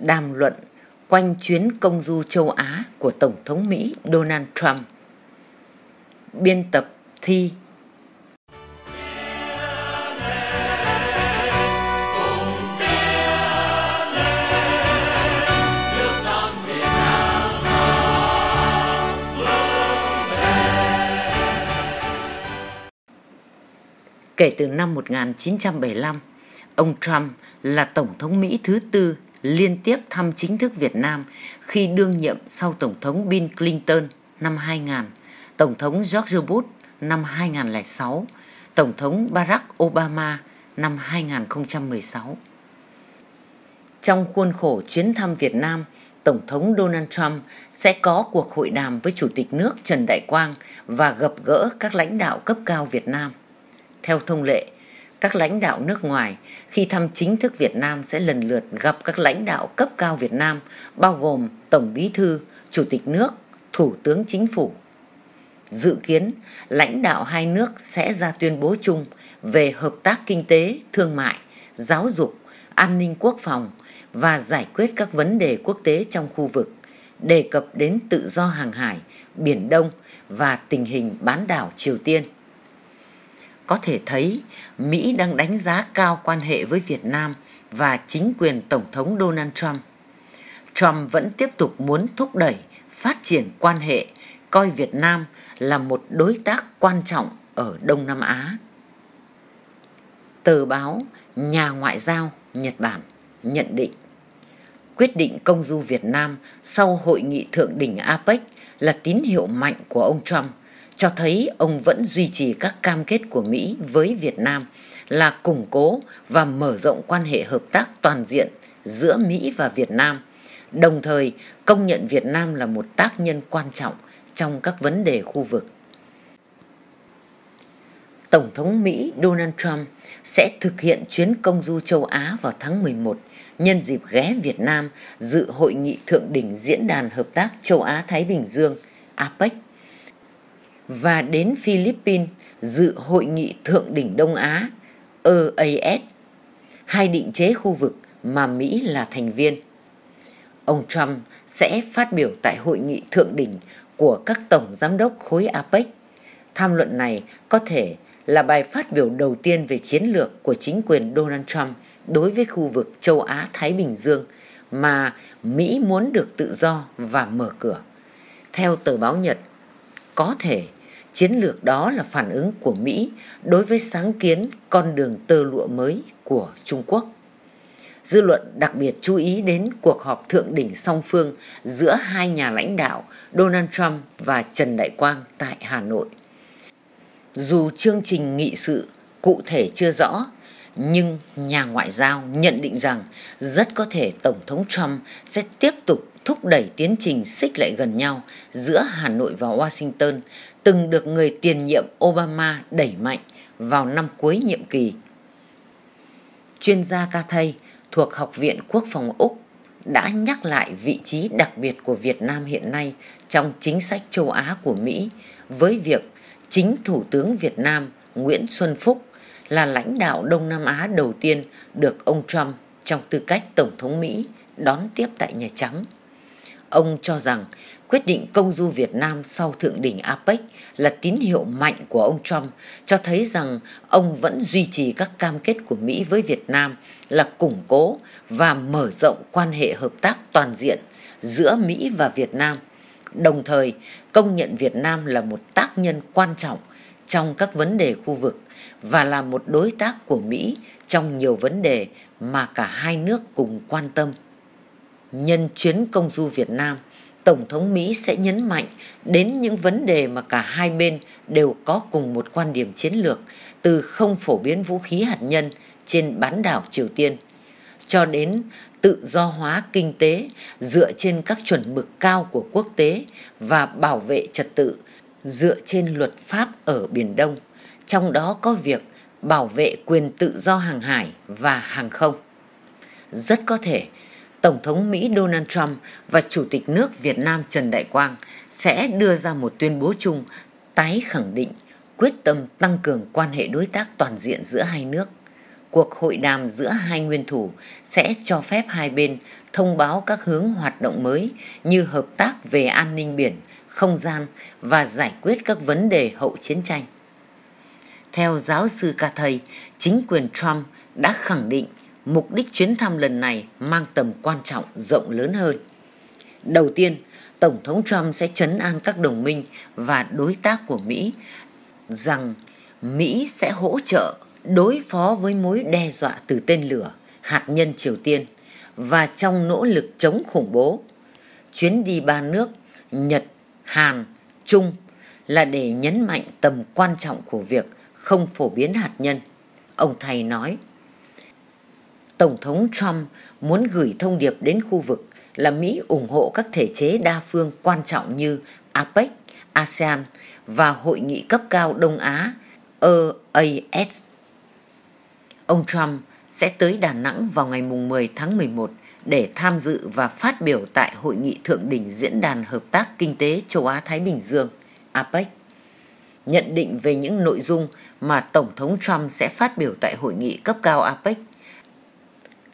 đàm luận quanh chuyến công du châu Á của Tổng thống Mỹ Donald Trump. Biên tập Thi Kể từ năm 1975, ông Trump là Tổng thống Mỹ thứ tư liên tiếp thăm chính thức Việt Nam khi đương nhiệm sau Tổng thống Bill Clinton năm 2000, Tổng thống George Bush năm 2006, Tổng thống Barack Obama năm 2016. Trong khuôn khổ chuyến thăm Việt Nam, Tổng thống Donald Trump sẽ có cuộc hội đàm với Chủ tịch nước Trần Đại Quang và gặp gỡ các lãnh đạo cấp cao Việt Nam. Theo thông lệ, các lãnh đạo nước ngoài khi thăm chính thức Việt Nam sẽ lần lượt gặp các lãnh đạo cấp cao Việt Nam, bao gồm Tổng Bí thư, Chủ tịch nước, Thủ tướng Chính phủ. Dự kiến, lãnh đạo hai nước sẽ ra tuyên bố chung về hợp tác kinh tế, thương mại, giáo dục, an ninh quốc phòng và giải quyết các vấn đề quốc tế trong khu vực, đề cập đến tự do hàng hải, Biển Đông và tình hình bán đảo Triều Tiên có thể thấy Mỹ đang đánh giá cao quan hệ với Việt Nam và chính quyền Tổng thống Donald Trump. Trump vẫn tiếp tục muốn thúc đẩy phát triển quan hệ, coi Việt Nam là một đối tác quan trọng ở Đông Nam Á. Tờ báo Nhà Ngoại giao Nhật Bản nhận định quyết định công du Việt Nam sau hội nghị thượng đỉnh APEC là tín hiệu mạnh của ông Trump cho thấy ông vẫn duy trì các cam kết của Mỹ với Việt Nam là củng cố và mở rộng quan hệ hợp tác toàn diện giữa Mỹ và Việt Nam, đồng thời công nhận Việt Nam là một tác nhân quan trọng trong các vấn đề khu vực. Tổng thống Mỹ Donald Trump sẽ thực hiện chuyến công du châu Á vào tháng 11 nhân dịp ghé Việt Nam dự hội nghị thượng đỉnh diễn đàn hợp tác châu Á Thái Bình Dương APEC và đến Philippines dự hội nghị thượng đỉnh Đông Á EAS, hai định chế khu vực mà Mỹ là thành viên. Ông Trump sẽ phát biểu tại hội nghị thượng đỉnh của các tổng giám đốc khối APEC. Tham luận này có thể là bài phát biểu đầu tiên về chiến lược của chính quyền Donald Trump đối với khu vực châu Á Thái Bình Dương mà Mỹ muốn được tự do và mở cửa. Theo tờ báo Nhật, có thể Chiến lược đó là phản ứng của Mỹ đối với sáng kiến con đường tơ lụa mới của Trung Quốc. Dư luận đặc biệt chú ý đến cuộc họp thượng đỉnh song phương giữa hai nhà lãnh đạo Donald Trump và Trần Đại Quang tại Hà Nội. Dù chương trình nghị sự cụ thể chưa rõ, nhưng nhà ngoại giao nhận định rằng rất có thể Tổng thống Trump sẽ tiếp tục thúc đẩy tiến trình xích lại gần nhau giữa Hà Nội và Washington từng được người tiền nhiệm Obama đẩy mạnh vào năm cuối nhiệm kỳ. Chuyên gia ca thầy thuộc Học viện Quốc phòng Úc đã nhắc lại vị trí đặc biệt của Việt Nam hiện nay trong chính sách châu Á của Mỹ với việc chính Thủ tướng Việt Nam Nguyễn Xuân Phúc là lãnh đạo Đông Nam Á đầu tiên được ông Trump trong tư cách Tổng thống Mỹ đón tiếp tại Nhà Trắng. Ông cho rằng Quyết định công du Việt Nam sau thượng đỉnh APEC là tín hiệu mạnh của ông Trump cho thấy rằng ông vẫn duy trì các cam kết của Mỹ với Việt Nam là củng cố và mở rộng quan hệ hợp tác toàn diện giữa Mỹ và Việt Nam, đồng thời công nhận Việt Nam là một tác nhân quan trọng trong các vấn đề khu vực và là một đối tác của Mỹ trong nhiều vấn đề mà cả hai nước cùng quan tâm. Nhân chuyến công du Việt Nam – Tổng thống Mỹ sẽ nhấn mạnh đến những vấn đề mà cả hai bên đều có cùng một quan điểm chiến lược từ không phổ biến vũ khí hạt nhân trên bán đảo Triều Tiên cho đến tự do hóa kinh tế dựa trên các chuẩn mực cao của quốc tế và bảo vệ trật tự dựa trên luật pháp ở Biển Đông, trong đó có việc bảo vệ quyền tự do hàng hải và hàng không. Rất có thể Tổng thống Mỹ Donald Trump và Chủ tịch nước Việt Nam Trần Đại Quang sẽ đưa ra một tuyên bố chung tái khẳng định quyết tâm tăng cường quan hệ đối tác toàn diện giữa hai nước. Cuộc hội đàm giữa hai nguyên thủ sẽ cho phép hai bên thông báo các hướng hoạt động mới như hợp tác về an ninh biển, không gian và giải quyết các vấn đề hậu chiến tranh. Theo giáo sư Ca Thầy, chính quyền Trump đã khẳng định mục đích chuyến thăm lần này mang tầm quan trọng rộng lớn hơn. Đầu tiên, Tổng thống Trump sẽ chấn an các đồng minh và đối tác của Mỹ rằng Mỹ sẽ hỗ trợ đối phó với mối đe dọa từ tên lửa hạt nhân Triều Tiên và trong nỗ lực chống khủng bố. Chuyến đi ba nước Nhật, Hàn, Trung là để nhấn mạnh tầm quan trọng của việc không phổ biến hạt nhân. Ông thầy nói, Tổng thống Trump muốn gửi thông điệp đến khu vực là Mỹ ủng hộ các thể chế đa phương quan trọng như APEC, ASEAN và Hội nghị cấp cao Đông Á EAS. Ông Trump sẽ tới Đà Nẵng vào ngày 10 tháng 11 để tham dự và phát biểu tại Hội nghị Thượng đỉnh Diễn đàn Hợp tác Kinh tế Châu Á-Thái Bình Dương APEC. Nhận định về những nội dung mà Tổng thống Trump sẽ phát biểu tại Hội nghị cấp cao APEC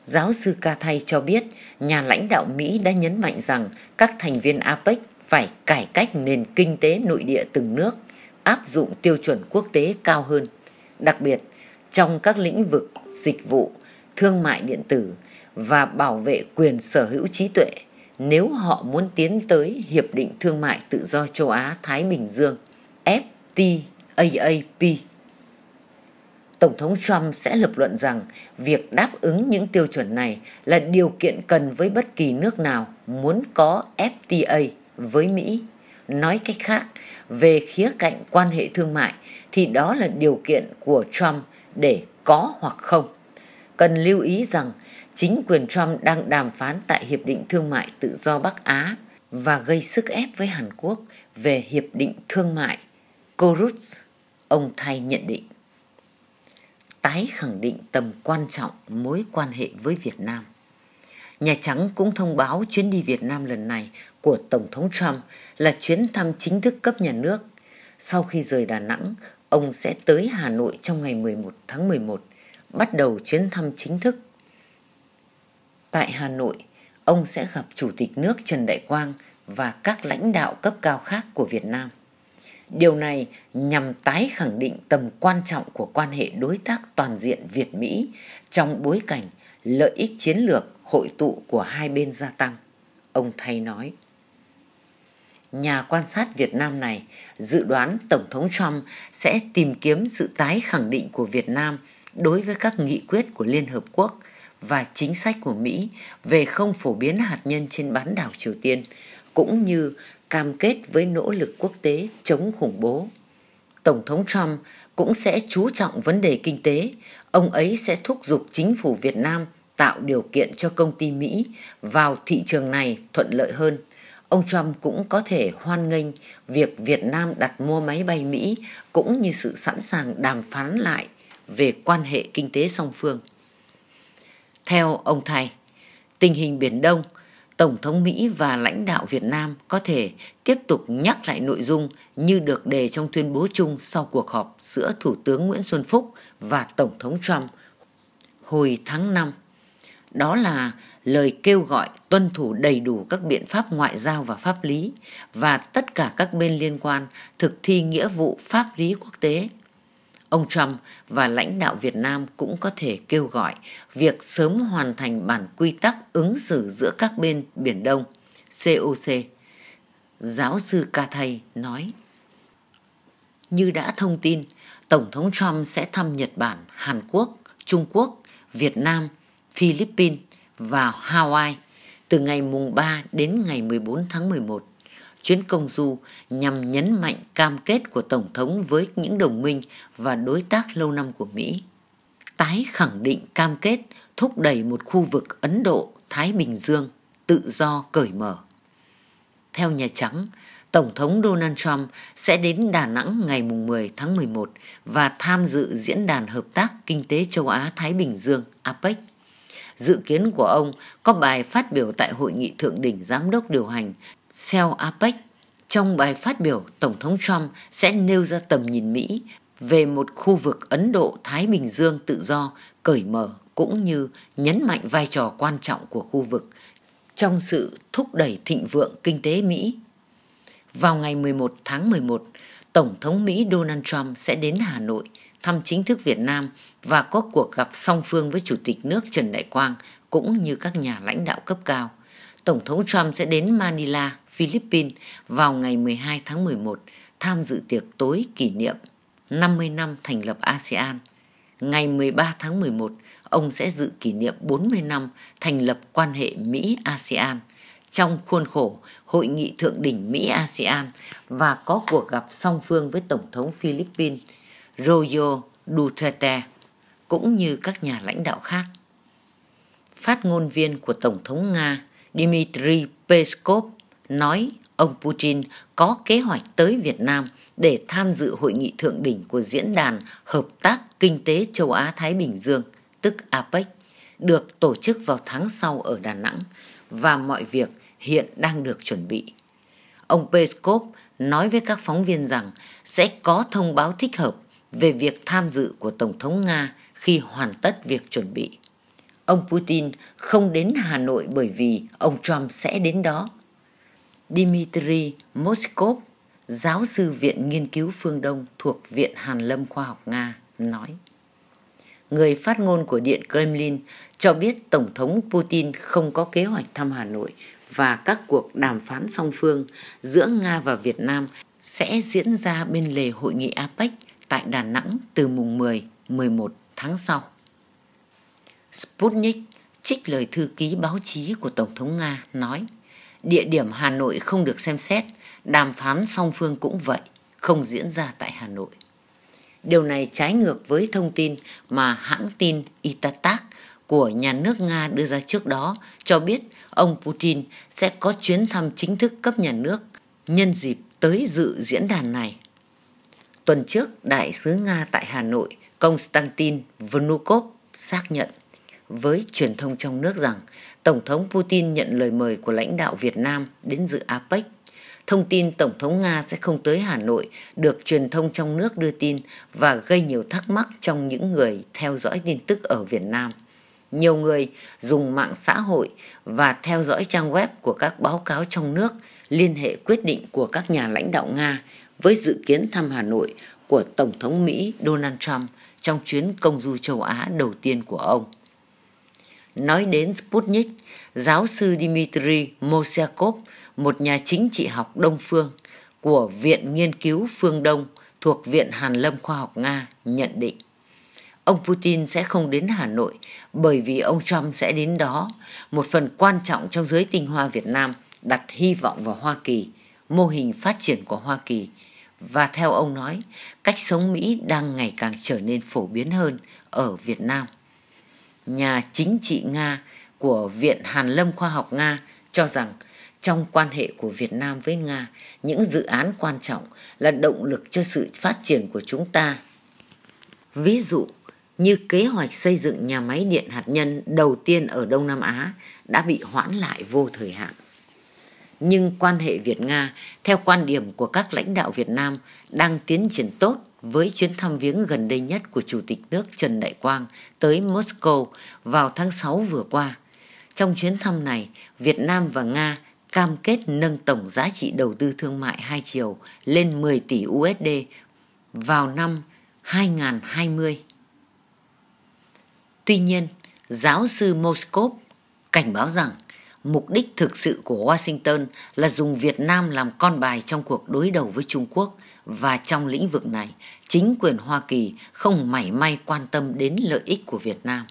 giáo sư Ca Thay cho biết nhà lãnh đạo Mỹ đã nhấn mạnh rằng các thành viên APEC phải cải cách nền kinh tế nội địa từng nước, áp dụng tiêu chuẩn quốc tế cao hơn, đặc biệt trong các lĩnh vực dịch vụ, thương mại điện tử và bảo vệ quyền sở hữu trí tuệ nếu họ muốn tiến tới Hiệp định Thương mại Tự do Châu Á-Thái Bình Dương FTAAP. Tổng thống Trump sẽ lập luận rằng việc đáp ứng những tiêu chuẩn này là điều kiện cần với bất kỳ nước nào muốn có FTA với Mỹ. Nói cách khác, về khía cạnh quan hệ thương mại thì đó là điều kiện của Trump để có hoặc không. Cần lưu ý rằng chính quyền Trump đang đàm phán tại Hiệp định Thương mại Tự do Bắc Á và gây sức ép với Hàn Quốc về Hiệp định Thương mại Korut, ông Thay nhận định tái khẳng định tầm quan trọng mối quan hệ với Việt Nam. Nhà Trắng cũng thông báo chuyến đi Việt Nam lần này của Tổng thống Trump là chuyến thăm chính thức cấp nhà nước. Sau khi rời Đà Nẵng, ông sẽ tới Hà Nội trong ngày 11 tháng 11, bắt đầu chuyến thăm chính thức. Tại Hà Nội, ông sẽ gặp Chủ tịch nước Trần Đại Quang và các lãnh đạo cấp cao khác của Việt Nam. Điều này nhằm tái khẳng định tầm quan trọng của quan hệ đối tác toàn diện Việt-Mỹ trong bối cảnh lợi ích chiến lược hội tụ của hai bên gia tăng. Ông Thay nói. Nhà quan sát Việt Nam này dự đoán Tổng thống Trump sẽ tìm kiếm sự tái khẳng định của Việt Nam đối với các nghị quyết của Liên Hợp Quốc và chính sách của Mỹ về không phổ biến hạt nhân trên bán đảo Triều Tiên, cũng như cam kết với nỗ lực quốc tế chống khủng bố. Tổng thống Trump cũng sẽ chú trọng vấn đề kinh tế. Ông ấy sẽ thúc giục chính phủ Việt Nam tạo điều kiện cho công ty Mỹ vào thị trường này thuận lợi hơn. Ông Trump cũng có thể hoan nghênh việc Việt Nam đặt mua máy bay Mỹ cũng như sự sẵn sàng đàm phán lại về quan hệ kinh tế song phương. Theo ông Thầy, tình hình Biển Đông – Tổng thống Mỹ và lãnh đạo Việt Nam có thể tiếp tục nhắc lại nội dung như được đề trong tuyên bố chung sau cuộc họp giữa Thủ tướng Nguyễn Xuân Phúc và Tổng thống Trump hồi tháng 5. Đó là lời kêu gọi tuân thủ đầy đủ các biện pháp ngoại giao và pháp lý và tất cả các bên liên quan thực thi nghĩa vụ pháp lý quốc tế Ông Trump và lãnh đạo Việt Nam cũng có thể kêu gọi việc sớm hoàn thành bản quy tắc ứng xử giữa các bên Biển Đông, COC. Giáo sư Ca Thầy nói. Như đã thông tin, Tổng thống Trump sẽ thăm Nhật Bản, Hàn Quốc, Trung Quốc, Việt Nam, Philippines và Hawaii từ ngày mùng 3 đến ngày 14 tháng 11 chuyến công du nhằm nhấn mạnh cam kết của Tổng thống với những đồng minh và đối tác lâu năm của Mỹ. Tái khẳng định cam kết thúc đẩy một khu vực Ấn Độ, Thái Bình Dương tự do cởi mở. Theo Nhà Trắng, Tổng thống Donald Trump sẽ đến Đà Nẵng ngày 10 tháng 11 và tham dự Diễn đàn Hợp tác Kinh tế Châu Á-Thái Bình Dương APEC. Dự kiến của ông có bài phát biểu tại Hội nghị Thượng đỉnh Giám đốc điều hành Seo APEC trong bài phát biểu Tổng thống Trump sẽ nêu ra tầm nhìn Mỹ về một khu vực Ấn Độ-Thái Bình Dương tự do, cởi mở cũng như nhấn mạnh vai trò quan trọng của khu vực trong sự thúc đẩy thịnh vượng kinh tế Mỹ. Vào ngày 11 tháng 11, Tổng thống Mỹ Donald Trump sẽ đến Hà Nội thăm chính thức Việt Nam và có cuộc gặp song phương với Chủ tịch nước Trần Đại Quang cũng như các nhà lãnh đạo cấp cao. Tổng thống Trump sẽ đến Manila Philippines vào ngày 12 tháng 11 tham dự tiệc tối kỷ niệm 50 năm thành lập ASEAN. Ngày 13 tháng 11, ông sẽ dự kỷ niệm 40 năm thành lập quan hệ Mỹ-ASEAN trong khuôn khổ Hội nghị Thượng đỉnh Mỹ-ASEAN và có cuộc gặp song phương với Tổng thống Philippines Royo Duterte cũng như các nhà lãnh đạo khác. Phát ngôn viên của Tổng thống Nga Dmitry Peskov nói ông Putin có kế hoạch tới Việt Nam để tham dự hội nghị thượng đỉnh của Diễn đàn Hợp tác Kinh tế Châu Á-Thái Bình Dương, tức APEC, được tổ chức vào tháng sau ở Đà Nẵng và mọi việc hiện đang được chuẩn bị. Ông Peskov nói với các phóng viên rằng sẽ có thông báo thích hợp về việc tham dự của Tổng thống Nga khi hoàn tất việc chuẩn bị. Ông Putin không đến Hà Nội bởi vì ông Trump sẽ đến đó Dmitry Moskov, giáo sư Viện Nghiên cứu Phương Đông thuộc Viện Hàn Lâm Khoa học Nga, nói. Người phát ngôn của Điện Kremlin cho biết Tổng thống Putin không có kế hoạch thăm Hà Nội và các cuộc đàm phán song phương giữa Nga và Việt Nam sẽ diễn ra bên lề hội nghị APEC tại Đà Nẵng từ mùng 10-11 tháng sau. Sputnik trích lời thư ký báo chí của Tổng thống Nga nói địa điểm Hà Nội không được xem xét, đàm phán song phương cũng vậy, không diễn ra tại Hà Nội. Điều này trái ngược với thông tin mà hãng tin Itatak của nhà nước Nga đưa ra trước đó cho biết ông Putin sẽ có chuyến thăm chính thức cấp nhà nước nhân dịp tới dự diễn đàn này. Tuần trước, Đại sứ Nga tại Hà Nội, Konstantin Vnukov xác nhận với truyền thông trong nước rằng Tổng thống Putin nhận lời mời của lãnh đạo Việt Nam đến dự APEC. Thông tin Tổng thống Nga sẽ không tới Hà Nội được truyền thông trong nước đưa tin và gây nhiều thắc mắc trong những người theo dõi tin tức ở Việt Nam. Nhiều người dùng mạng xã hội và theo dõi trang web của các báo cáo trong nước liên hệ quyết định của các nhà lãnh đạo Nga với dự kiến thăm Hà Nội của Tổng thống Mỹ Donald Trump trong chuyến công du châu Á đầu tiên của ông nói đến Sputnik, giáo sư Dmitry Mosyakov, một nhà chính trị học Đông Phương của Viện Nghiên cứu Phương Đông thuộc Viện Hàn Lâm Khoa học Nga nhận định. Ông Putin sẽ không đến Hà Nội bởi vì ông Trump sẽ đến đó. Một phần quan trọng trong giới tinh hoa Việt Nam đặt hy vọng vào Hoa Kỳ, mô hình phát triển của Hoa Kỳ. Và theo ông nói, cách sống Mỹ đang ngày càng trở nên phổ biến hơn ở Việt Nam nhà chính trị Nga của Viện Hàn Lâm Khoa học Nga cho rằng trong quan hệ của Việt Nam với Nga, những dự án quan trọng là động lực cho sự phát triển của chúng ta. Ví dụ như kế hoạch xây dựng nhà máy điện hạt nhân đầu tiên ở Đông Nam Á đã bị hoãn lại vô thời hạn. Nhưng quan hệ Việt Nga theo quan điểm của các lãnh đạo Việt Nam đang tiến triển tốt với chuyến thăm viếng gần đây nhất của Chủ tịch nước Trần Đại Quang tới Moscow vào tháng 6 vừa qua. Trong chuyến thăm này, Việt Nam và Nga cam kết nâng tổng giá trị đầu tư thương mại hai chiều lên 10 tỷ USD vào năm 2020. Tuy nhiên, giáo sư Moskov cảnh báo rằng mục đích thực sự của Washington là dùng Việt Nam làm con bài trong cuộc đối đầu với Trung Quốc và trong lĩnh vực này, chính quyền Hoa Kỳ không mảy may quan tâm đến lợi ích của Việt Nam.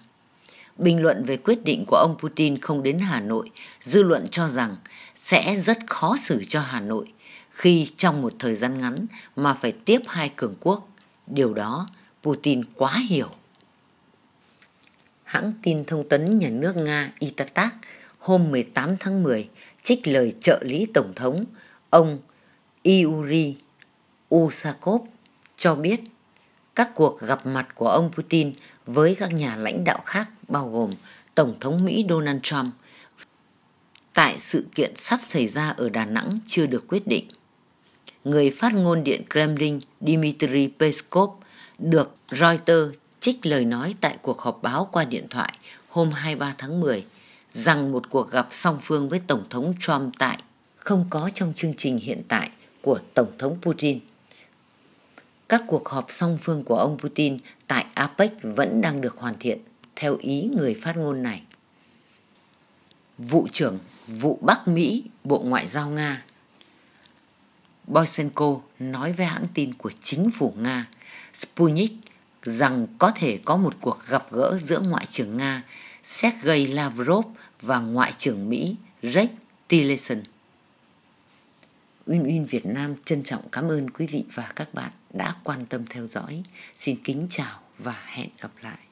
Bình luận về quyết định của ông Putin không đến Hà Nội, dư luận cho rằng sẽ rất khó xử cho Hà Nội khi trong một thời gian ngắn mà phải tiếp hai cường quốc. Điều đó Putin quá hiểu. Hãng tin thông tấn nhà nước Nga Itatak hôm 18 tháng 10 trích lời trợ lý tổng thống ông Yuri Usakov cho biết các cuộc gặp mặt của ông Putin với các nhà lãnh đạo khác bao gồm Tổng thống Mỹ Donald Trump tại sự kiện sắp xảy ra ở Đà Nẵng chưa được quyết định. Người phát ngôn Điện Kremlin Dmitry Peskov được Reuters trích lời nói tại cuộc họp báo qua điện thoại hôm 23 tháng 10 rằng một cuộc gặp song phương với Tổng thống Trump tại không có trong chương trình hiện tại của Tổng thống Putin. Các cuộc họp song phương của ông Putin tại APEC vẫn đang được hoàn thiện, theo ý người phát ngôn này. Vụ trưởng vụ Bắc Mỹ Bộ Ngoại giao Nga Boysenko nói với hãng tin của chính phủ Nga Sputnik rằng có thể có một cuộc gặp gỡ giữa Ngoại trưởng Nga Sergei Lavrov và Ngoại trưởng Mỹ Rex Tillerson. Uyên Uyên Việt Nam trân trọng cảm ơn quý vị và các bạn đã quan tâm theo dõi. Xin kính chào và hẹn gặp lại.